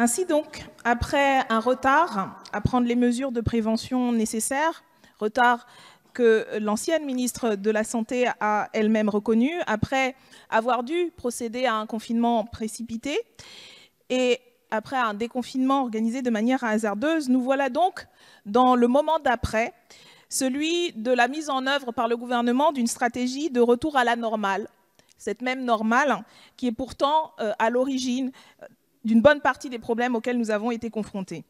Ainsi donc, après un retard à prendre les mesures de prévention nécessaires, retard que l'ancienne ministre de la Santé a elle-même reconnu, après avoir dû procéder à un confinement précipité et après un déconfinement organisé de manière hasardeuse, nous voilà donc dans le moment d'après, celui de la mise en œuvre par le gouvernement d'une stratégie de retour à la normale. Cette même normale qui est pourtant euh, à l'origine d'une bonne partie des problèmes auxquels nous avons été confrontés.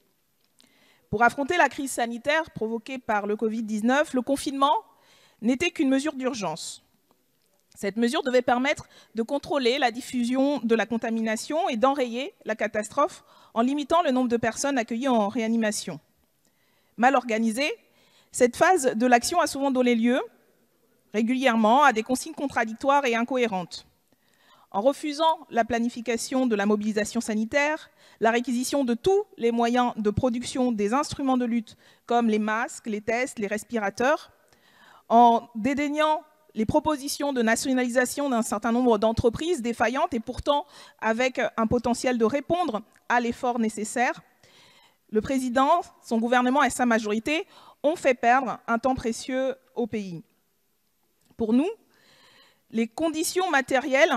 Pour affronter la crise sanitaire provoquée par le Covid-19, le confinement n'était qu'une mesure d'urgence. Cette mesure devait permettre de contrôler la diffusion de la contamination et d'enrayer la catastrophe en limitant le nombre de personnes accueillies en réanimation. Mal organisée, cette phase de l'action a souvent donné lieu, régulièrement, à des consignes contradictoires et incohérentes. En refusant la planification de la mobilisation sanitaire, la réquisition de tous les moyens de production des instruments de lutte, comme les masques, les tests, les respirateurs, en dédaignant les propositions de nationalisation d'un certain nombre d'entreprises défaillantes et pourtant avec un potentiel de répondre à l'effort nécessaire, le président, son gouvernement et sa majorité ont fait perdre un temps précieux au pays. Pour nous, les conditions matérielles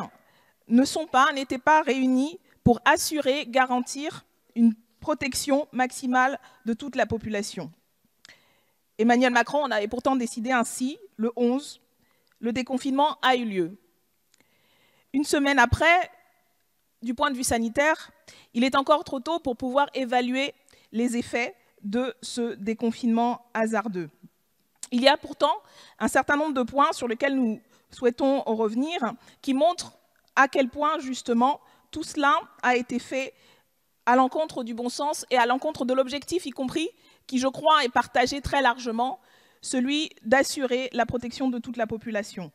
ne sont pas, n'étaient pas réunis pour assurer, garantir une protection maximale de toute la population. Emmanuel Macron en avait pourtant décidé ainsi, le 11, le déconfinement a eu lieu. Une semaine après, du point de vue sanitaire, il est encore trop tôt pour pouvoir évaluer les effets de ce déconfinement hasardeux. Il y a pourtant un certain nombre de points sur lesquels nous souhaitons en revenir, qui montrent à quel point justement tout cela a été fait à l'encontre du bon sens et à l'encontre de l'objectif, y compris qui, je crois, est partagé très largement, celui d'assurer la protection de toute la population.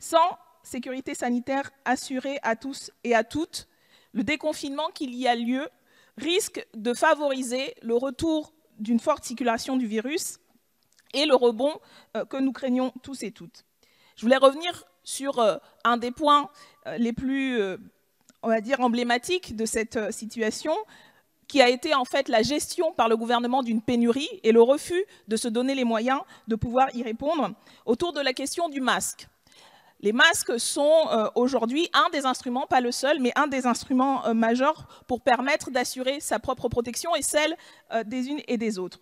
Sans sécurité sanitaire assurée à tous et à toutes, le déconfinement qu'il y a lieu risque de favoriser le retour d'une forte circulation du virus et le rebond euh, que nous craignons tous et toutes. Je voulais revenir sur euh, un des points euh, les plus, euh, on va dire, emblématiques de cette situation, qui a été en fait la gestion par le gouvernement d'une pénurie et le refus de se donner les moyens de pouvoir y répondre, autour de la question du masque. Les masques sont aujourd'hui un des instruments, pas le seul, mais un des instruments majeurs pour permettre d'assurer sa propre protection et celle des unes et des autres.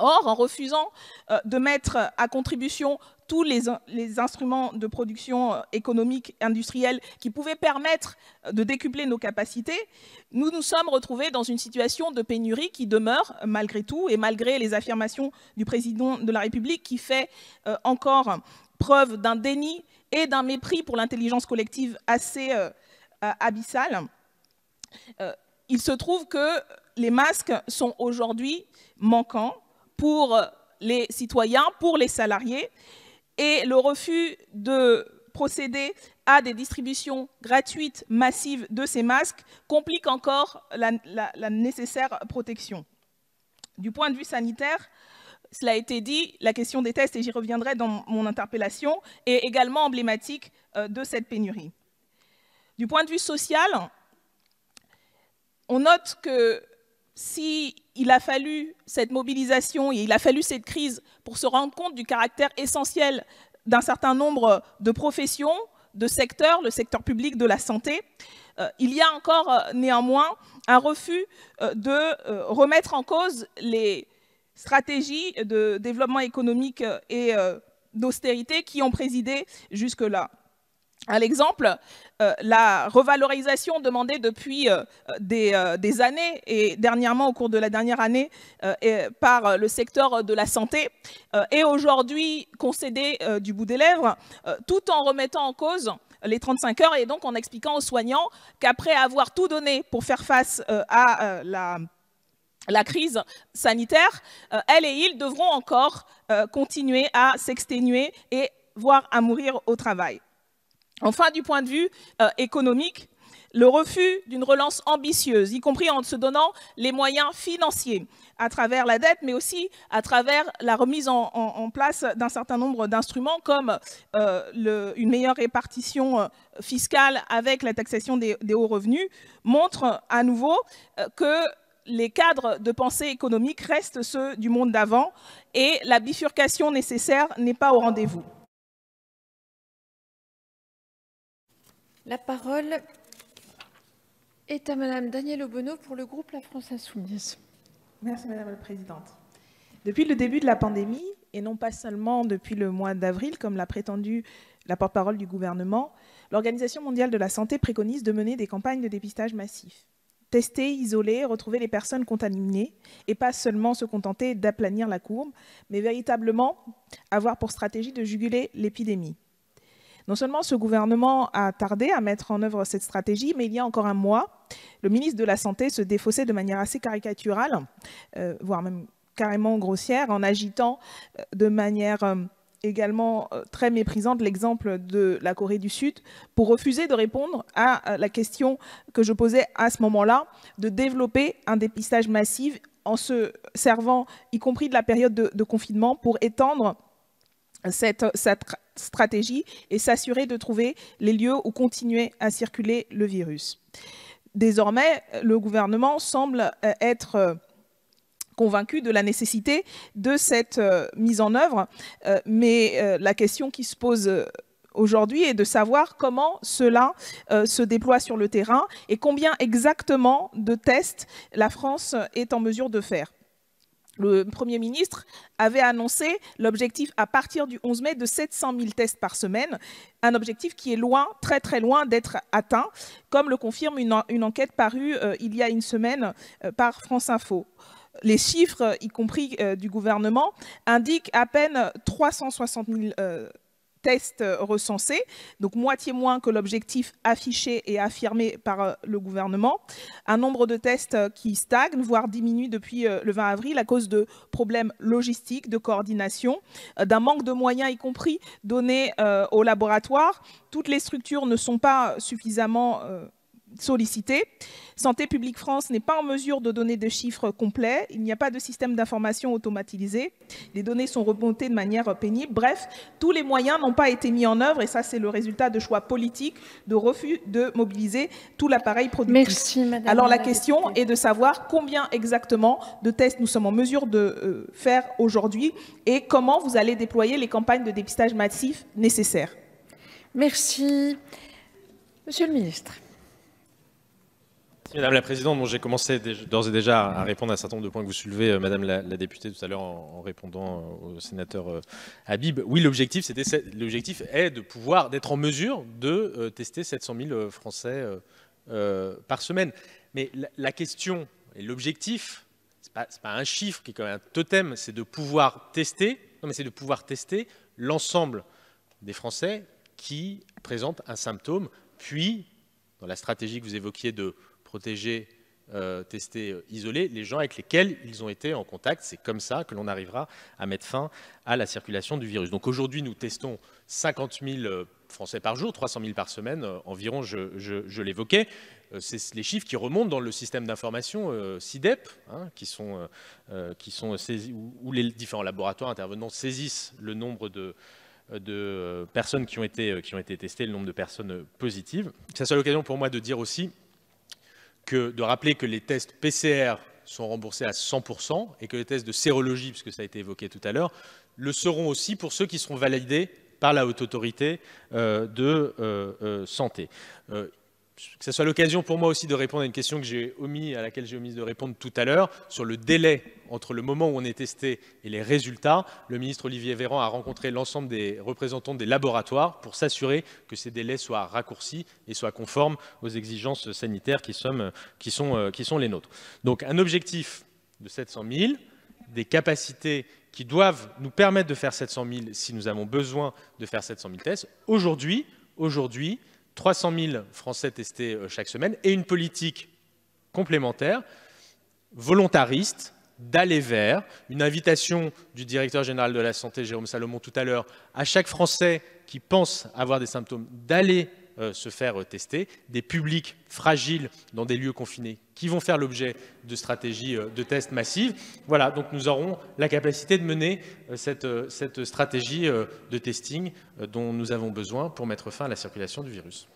Or, en refusant euh, de mettre à contribution tous les, instruments de production euh, économique, industrielle qui pouvaient permettre euh, de décupler nos capacités, nous nous sommes retrouvés dans une situation de pénurie qui demeure malgré tout et malgré les affirmations du président de la République qui fait encore preuve d'un déni et d'un mépris pour l'intelligence collective assez abyssale. il se trouve que les masques sont aujourd'hui manquants pour les citoyens, pour les salariés, et le refus de procéder à des distributions gratuites massives de ces masques complique encore la, nécessaire protection. Du point de vue sanitaire, cela a été dit, la question des tests, et j'y reviendrai dans mon interpellation, est également emblématique euh, de cette pénurie. Du point de vue social, on note que si il a fallu cette mobilisation et il a fallu cette crise pour se rendre compte du caractère essentiel d'un certain nombre de professions, de secteurs, le secteur public de la santé. Euh, il y a encore euh, néanmoins un refus euh, de remettre en cause les stratégies de développement économique et d'austérité qui ont présidé jusque-là. À l'exemple, euh, la revalorisation demandée depuis euh, euh, des, années et dernièrement au cours de la dernière année par le secteur de la santé est aujourd'hui concédée du bout des lèvres tout en remettant en cause les 35 heures et donc en expliquant aux soignants qu'après avoir tout donné pour faire face à la crise sanitaire, elles et ils devront encore continuer à s'exténuer et voire à mourir au travail. Enfin, du point de vue euh, économique, le refus d'une relance ambitieuse, y compris en se donnant les moyens financiers à travers la dette, mais aussi à travers la remise en, place d'un certain nombre d'instruments comme euh, une meilleure répartition euh, fiscale avec la taxation des, hauts revenus, montre à nouveau que les cadres de pensée économique restent ceux du monde d'avant et la bifurcation nécessaire n'est pas au rendez-vous. La parole est à Madame Danielle Obono pour le groupe La France Insoumise. Merci Madame la Présidente. Depuis le début de la pandémie, et non pas seulement depuis le mois d'avril, comme l'a prétendu la porte-parole du gouvernement, l'Organisation mondiale de la santé préconise de mener des campagnes de dépistage massif. Tester, isoler, retrouver les personnes contaminées, et pas seulement se contenter d'aplanir la courbe, mais véritablement avoir pour stratégie de juguler l'épidémie. Non seulement ce gouvernement a tardé à mettre en œuvre cette stratégie, mais il y a encore un mois, le ministre de la Santé se défaussait de manière assez caricaturale, euh, voire même carrément grossière, en agitant euh, de manière euh, également très méprisante l'exemple de la Corée du Sud pour refuser de répondre à la question que je posais à ce moment-là de développer un dépistage massif en se servant, y compris de la période de confinement, pour étendre cette, stratégie et s'assurer de trouver les lieux où continuer à circuler le virus. Désormais, le gouvernement semble euh, être euh, convaincu de la nécessité de cette euh, mise en œuvre, mais la question qui se pose aujourd'hui est de savoir comment cela se déploie sur le terrain et combien exactement de tests la France est en mesure de faire le Premier ministre avait annoncé l'objectif à partir du 11 mai de 700 000 tests par semaine, un objectif qui est loin, très très loin d'être atteint, comme le confirme une, enquête parue euh, il y a une semaine euh, par France Info. Les chiffres, y compris euh, du gouvernement, indiquent à peine 360 000 tests euh, recensés, donc moitié moins que l'objectif affiché et affirmé par euh, le gouvernement. Un nombre de tests euh, qui stagne, voire diminue depuis le 20 avril à cause de problèmes logistiques, de coordination, d'un manque de moyens, y compris donnés au aux laboratoires. Toutes les structures ne sont pas suffisamment sollicité. Santé publique France n'est pas en mesure de donner de chiffres complets. Il n'y a pas de système d'information automatisé. Les données sont remontées de manière pénible. Bref, tous les moyens n'ont pas été mis en œuvre et ça, c'est le résultat de choix politiques, de refus de mobiliser tout l'appareil productif. Merci, Alors la question est de savoir combien exactement de tests nous sommes en mesure de euh, faire aujourd'hui et comment vous allez déployer les campagnes de dépistage massif nécessaires. Merci. Monsieur le ministre. Madame la Présidente. J'ai commencé d'ores et déjà à répondre à un certain nombre de points que vous soulevez, euh, Madame la, députée, tout à l'heure en, répondant euh, au sénateur euh, Habib. Oui, l'objectif est de pouvoir, d'être en mesure de tester 700 000 Français par semaine. Mais la, question et l'objectif, ce n'est pas, un chiffre qui est quand même un totem, c'est de pouvoir tester, c'est de pouvoir tester l'ensemble des Français qui présentent un symptôme, puis dans la stratégie que vous évoquiez de protégés, tester, euh, testés, euh, isolés, les gens avec lesquels ils ont été en contact. C'est comme ça que l'on arrivera à mettre fin à la circulation du virus. Donc aujourd'hui, nous testons 50 000 euh, Français par jour, 300 000 par semaine environ, je, l'évoquais. C'est les chiffres qui remontent dans le système d'information euh, qui où, les différents laboratoires intervenants saisissent le nombre de, personnes qui ont, été, qui ont été testées, le nombre de personnes positives. Ça, sera l'occasion pour moi de dire aussi de rappeler que les tests PCR sont remboursés à 100% et que les tests de sérologie, puisque ça a été évoqué tout à l'heure, le seront aussi pour ceux qui seront validés par la haute autorité euh, de euh, euh, santé que ce soit l'occasion pour moi aussi de répondre à une question que j'ai omis, à laquelle j'ai omis de répondre tout à l'heure, sur le délai entre le moment où on est testé et les résultats. Le ministre Olivier Véran a rencontré l'ensemble des représentants des laboratoires pour s'assurer que ces délais soient raccourcis et soient conformes aux exigences sanitaires qui, sont, euh, qui sont les nôtres. Donc un objectif de 700 000, des capacités qui doivent nous permettre de faire 700 000 si nous avons besoin de faire 700 000 tests. Aujourd'hui, aujourd'hui, 300 000 Français testés euh, chaque semaine, et une politique complémentaire, volontariste, d'aller vers, une invitation du directeur général de la Santé, Jérôme Salomon, tout à l'heure, à chaque Français qui pense avoir des symptômes, d'aller euh, se faire euh, tester, des publics fragiles dans des lieux confinés qui vont faire l'objet de stratégies euh, de tests massives. Voilà, donc nous aurons la capacité de mener cette, cette stratégie de testing dont nous avons besoin pour mettre fin à la circulation du virus.